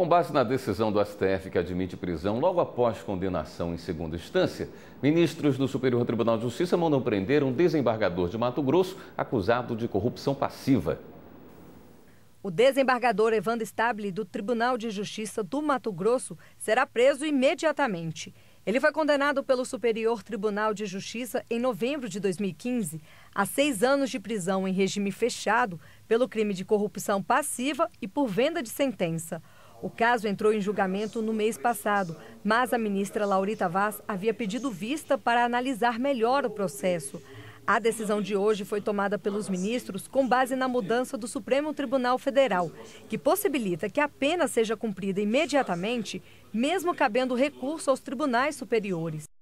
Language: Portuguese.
Com base na decisão do STF que admite prisão logo após condenação em segunda instância, ministros do Superior Tribunal de Justiça mandam prender um desembargador de Mato Grosso acusado de corrupção passiva. O desembargador Evandro Stable, do Tribunal de Justiça do Mato Grosso, será preso imediatamente. Ele foi condenado pelo Superior Tribunal de Justiça em novembro de 2015 a seis anos de prisão em regime fechado pelo crime de corrupção passiva e por venda de sentença. O caso entrou em julgamento no mês passado, mas a ministra Laurita Vaz havia pedido vista para analisar melhor o processo. A decisão de hoje foi tomada pelos ministros com base na mudança do Supremo Tribunal Federal, que possibilita que a pena seja cumprida imediatamente, mesmo cabendo recurso aos tribunais superiores.